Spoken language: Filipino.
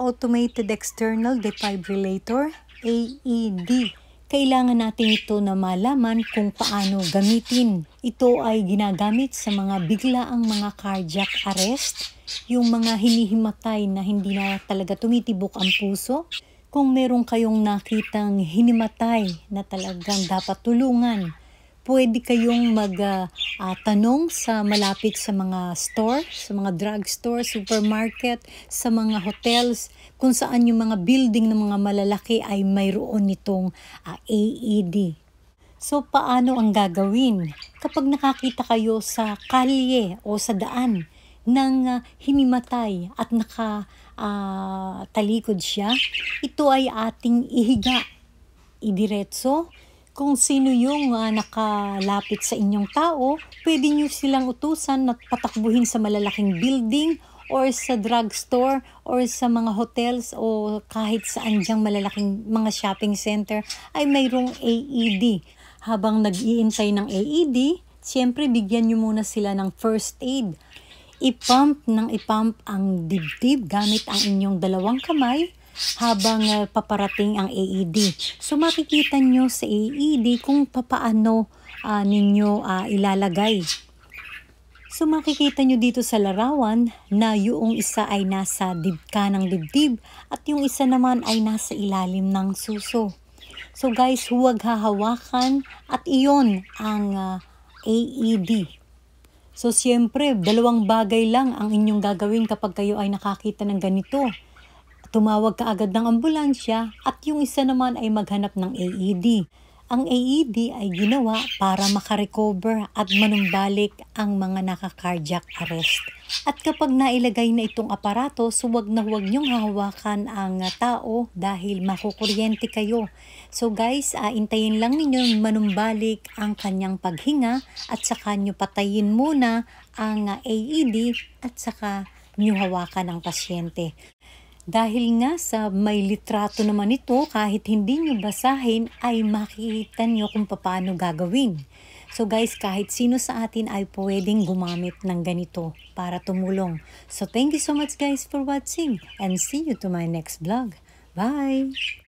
Automated External Defibrillator, AED. Kailangan natin ito na malaman kung paano gamitin. Ito ay ginagamit sa mga biglaang mga cardiac arrest, yung mga hinihimatay na hindi na talaga tumitibok ang puso. Kung meron kayong nakitang hinimatay na talagang dapat tulungan, pwede kayong magtanong ah, ah, uh, uh, sa malapit sa mga store, sa mga drugstore, supermarket, sa mga hotels, kung saan yung mga building ng mga malalaki ay mayroon nitong uh, ah, AED. So paano ang gagawin kapag nakakita kayo sa kalye o sa daan ng uh, hinimatay at naka uh, talikod siya, ito ay ating ihiga, idiretso kung sino yung uh, nakalapit sa inyong tao, pwede nyo silang utusan na patakbuhin sa malalaking building or sa drugstore or sa mga hotels o kahit saan diyang malalaking mga shopping center ay mayroong AED. Habang nag-iintay ng AED, siyempre bigyan nyo muna sila ng first aid. Ipump ng ipump ang dibdib gamit ang inyong dalawang kamay habang uh, paparating ang AED. So makikita nyo sa AED kung papaano uh, ninyo uh, ilalagay. So makikita nyo dito sa larawan na yung isa ay nasa dibka ng dibdib at yung isa naman ay nasa ilalim ng suso. So guys, huwag hahawakan at iyon ang uh, ah, AED. So siyempre, dalawang bagay lang ang inyong gagawin kapag kayo ay nakakita ng ganito. Tumawag ka agad ng ambulansya at yung isa naman ay maghanap ng AED. Ang AED ay ginawa para makarecover at manumbalik ang mga nakakardiac arrest. At kapag nailagay na itong aparato, so wag na huwag niyong hahawakan ang tao dahil makukuryente kayo. So guys, uh, intayin lang ninyo manumbalik ang kanyang paghinga at saka nyo patayin muna ang AED at saka nyo hawakan ang pasyente. Dahil nga sa may litrato naman ito, kahit hindi nyo basahin ay makikita nyo kung paano gagawin. So guys, kahit sino sa atin ay pwedeng gumamit ng ganito para tumulong. So thank you so much guys for watching and see you to my next vlog. Bye!